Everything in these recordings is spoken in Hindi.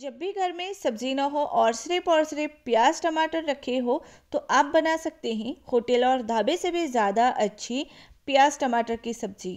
जब भी घर में सब्जी ना हो और सिर्फ और सिर्फ प्याज टमाटर रखे हो तो आप बना सकते हैं होटल और ढाबे से भी ज़्यादा अच्छी प्याज टमाटर की सब्जी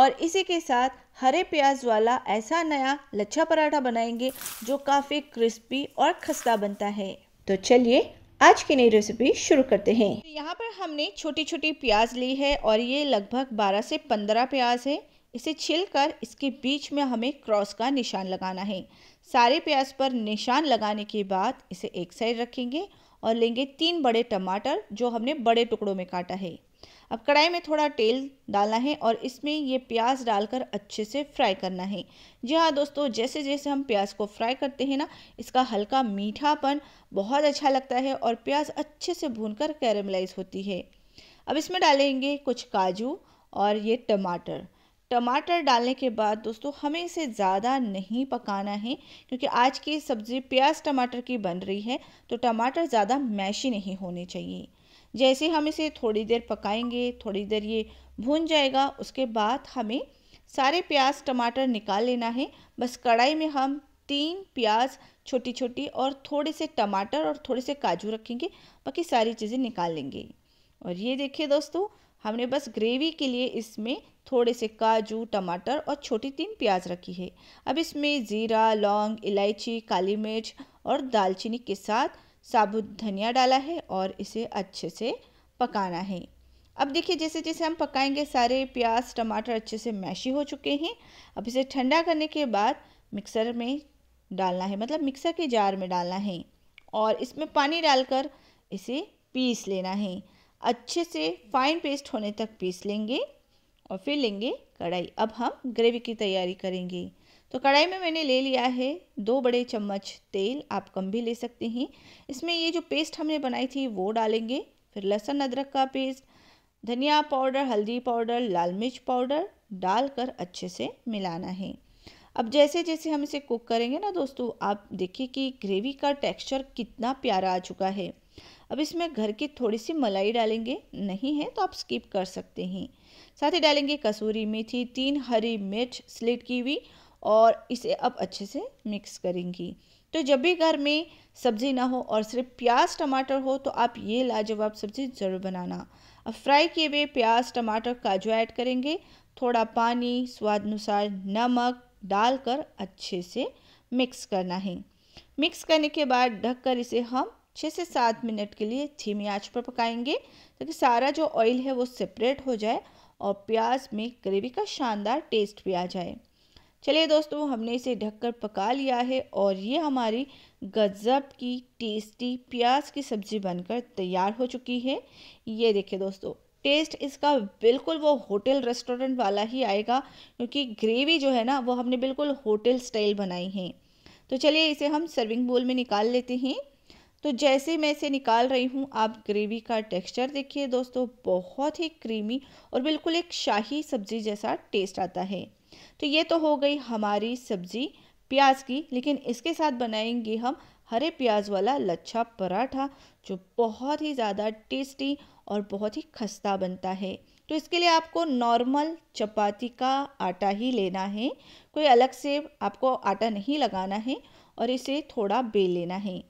और इसी के साथ हरे प्याज वाला ऐसा नया लच्छा पराठा बनाएंगे जो काफ़ी क्रिस्पी और खस्ता बनता है तो चलिए आज की नई रेसिपी शुरू करते हैं तो यहाँ पर हमने छोटी छोटी प्याज ली है और ये लगभग 12 से 15 प्याज है इसे छिल कर इसके बीच में हमें क्रॉस का निशान लगाना है सारे प्याज पर निशान लगाने के बाद इसे एक साइड रखेंगे और लेंगे तीन बड़े टमाटर जो हमने बड़े टुकड़ों में काटा है अब कढ़ाई में थोड़ा तेल डालना है और इसमें ये प्याज डालकर अच्छे से फ्राई करना है जी हाँ दोस्तों जैसे जैसे हम प्याज को फ्राई करते हैं ना इसका हल्का मीठापन बहुत अच्छा लगता है और प्याज अच्छे से भूनकर कर होती है अब इसमें डालेंगे कुछ काजू और ये टमाटर टमाटर डालने के बाद दोस्तों हमें इसे ज़्यादा नहीं पकाना है क्योंकि आज की सब्ज़ी प्याज टमाटर की बन रही है तो टमाटर ज़्यादा मैशी नहीं होने चाहिए जैसे हम इसे थोड़ी देर पकाएंगे थोड़ी देर ये भून जाएगा उसके बाद हमें सारे प्याज टमाटर निकाल लेना है बस कढ़ाई में हम तीन प्याज छोटी छोटी और थोड़े से टमाटर और थोड़े से काजू रखेंगे बाकी सारी चीज़ें निकाल लेंगे और ये देखिए दोस्तों हमने बस ग्रेवी के लिए इसमें थोड़े से काजू टमाटर और छोटी तीन प्याज रखी है अब इसमें ज़ीरा लौंग इलायची काली मिर्च और दालचीनी के साथ साबुत धनिया डाला है और इसे अच्छे से पकाना है अब देखिए जैसे जैसे हम पकाएंगे सारे प्याज टमाटर अच्छे से मैशी हो चुके हैं अब इसे ठंडा करने के बाद मिक्सर में डालना है मतलब मिक्सर के जार में डालना है और इसमें पानी डालकर इसे पीस लेना है अच्छे से फाइन पेस्ट होने तक पीस लेंगे और फिर लेंगे कढ़ाई अब हम ग्रेवी की तैयारी करेंगे तो कढ़ाई में मैंने ले लिया है दो बड़े चम्मच तेल आप कम भी ले सकते हैं इसमें ये जो पेस्ट हमने बनाई थी वो डालेंगे फिर लहसुन अदरक का पेस्ट धनिया पाउडर हल्दी पाउडर लाल मिर्च पाउडर डालकर अच्छे से मिलाना है अब जैसे जैसे हम इसे कुक करेंगे ना दोस्तों आप देखिए कि ग्रेवी का टेक्सचर कितना प्यारा आ चुका है अब इसमें घर की थोड़ी सी मलाई डालेंगे नहीं है तो आप स्किप कर सकते हैं साथ ही डालेंगे कसूरी मेथी तीन हरी मिर्च स्लिट की हुई और इसे अब अच्छे से मिक्स करेंगी तो जब भी घर में सब्ज़ी ना हो और सिर्फ प्याज टमाटर हो तो आप ये लाजवाब सब्ज़ी ज़रूर बनाना अब फ्राई किए हुए प्याज टमाटर काजू ऐड करेंगे थोड़ा पानी स्वाद अनुसार नमक डालकर अच्छे से मिक्स करना है मिक्स करने के बाद ढककर इसे हम छः से सात मिनट के लिए धीमी आंच पर पकाएंगे ताकि सारा जो ऑयल है वो सेपरेट हो जाए और प्याज में ग्रेवी का शानदार टेस्ट भी आ जाए चलिए दोस्तों हमने इसे ढककर पका लिया है और ये हमारी गजब की टेस्टी प्याज की सब्ज़ी बनकर तैयार हो चुकी है ये देखिए दोस्तों टेस्ट इसका बिल्कुल वो होटल रेस्टोरेंट वाला ही आएगा क्योंकि ग्रेवी जो है ना वो हमने बिल्कुल होटल स्टाइल बनाई है तो चलिए इसे हम सर्विंग बोल में निकाल लेते हैं तो जैसे मैं इसे निकाल रही हूँ आप ग्रेवी का टेक्सचर देखिए दोस्तों बहुत ही क्रीमी और बिल्कुल एक शाही सब्ज़ी जैसा टेस्ट आता है तो ये तो हो गई हमारी सब्ज़ी प्याज की लेकिन इसके साथ बनाएंगे हम हरे प्याज वाला लच्छा पराठा जो बहुत ही ज़्यादा टेस्टी और बहुत ही खस्ता बनता है तो इसके लिए आपको नॉर्मल चपाती का आटा ही लेना है कोई अलग से आपको आटा नहीं लगाना है और इसे थोड़ा बेल लेना है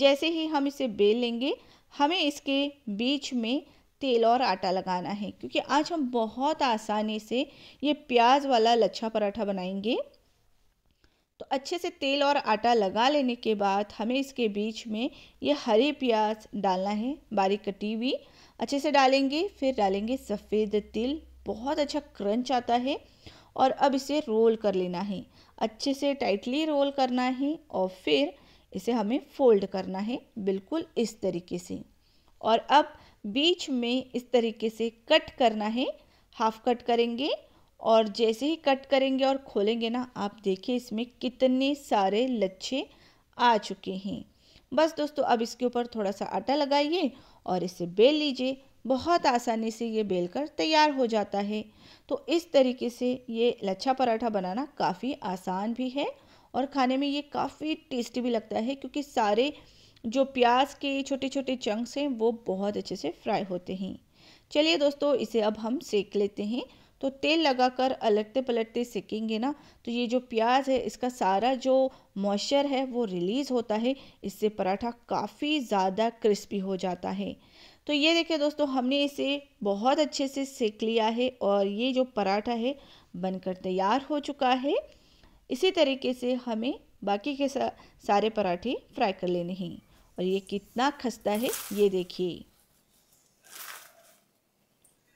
जैसे ही हम इसे बेल लेंगे हमें इसके बीच में तेल और आटा लगाना है क्योंकि आज हम बहुत आसानी से ये प्याज वाला लच्छा पराठा बनाएंगे तो अच्छे से तेल और आटा लगा लेने के बाद हमें इसके बीच में ये हरी प्याज डालना है बारीक कटी हुई अच्छे से डालेंगे फिर डालेंगे सफ़ेद तिल बहुत अच्छा क्रंच आता है और अब इसे रोल कर लेना है अच्छे से टाइटली रोल करना है और फिर इसे हमें फोल्ड करना है बिल्कुल इस तरीके से और अब बीच में इस तरीके से कट करना है हाफ कट करेंगे और जैसे ही कट करेंगे और खोलेंगे ना आप देखिए इसमें कितने सारे लच्छे आ चुके हैं बस दोस्तों अब इसके ऊपर थोड़ा सा आटा लगाइए और इसे बेल लीजिए बहुत आसानी से ये बेल कर तैयार हो जाता है तो इस तरीके से ये लच्छा पराठा बनाना काफ़ी आसान भी है और खाने में ये काफ़ी टेस्टी भी लगता है क्योंकि सारे जो प्याज के छोटे छोटे चंक्स हैं वो बहुत अच्छे से फ्राई होते हैं चलिए दोस्तों इसे अब हम सेक लेते हैं तो तेल लगाकर अलटते पलटते सेकेंगे ना तो ये जो प्याज है इसका सारा जो मॉइस्चर है वो रिलीज़ होता है इससे पराठा काफ़ी ज़्यादा क्रिस्पी हो जाता है तो ये देखिए दोस्तों हमने इसे बहुत अच्छे से सेक लिया है और ये जो पराठा है बनकर तैयार हो चुका है इसी तरीके से हमें बाकी के सा, सारे पराठे फ्राई कर लेने हैं और ये कितना खस्ता है ये देखिए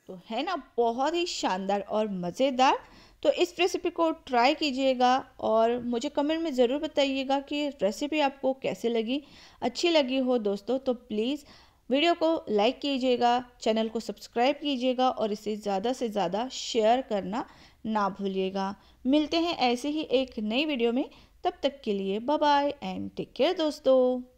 तो है ना बहुत ही शानदार और मज़ेदार तो इस रेसिपी को ट्राई कीजिएगा और मुझे कमेंट में ज़रूर बताइएगा कि रेसिपी आपको कैसे लगी अच्छी लगी हो दोस्तों तो प्लीज़ वीडियो को लाइक कीजिएगा चैनल को सब्सक्राइब कीजिएगा और इसे ज़्यादा से ज़्यादा शेयर करना ना भूलिएगा मिलते हैं ऐसे ही एक नई वीडियो में तब तक के लिए bye bye and take care दोस्तों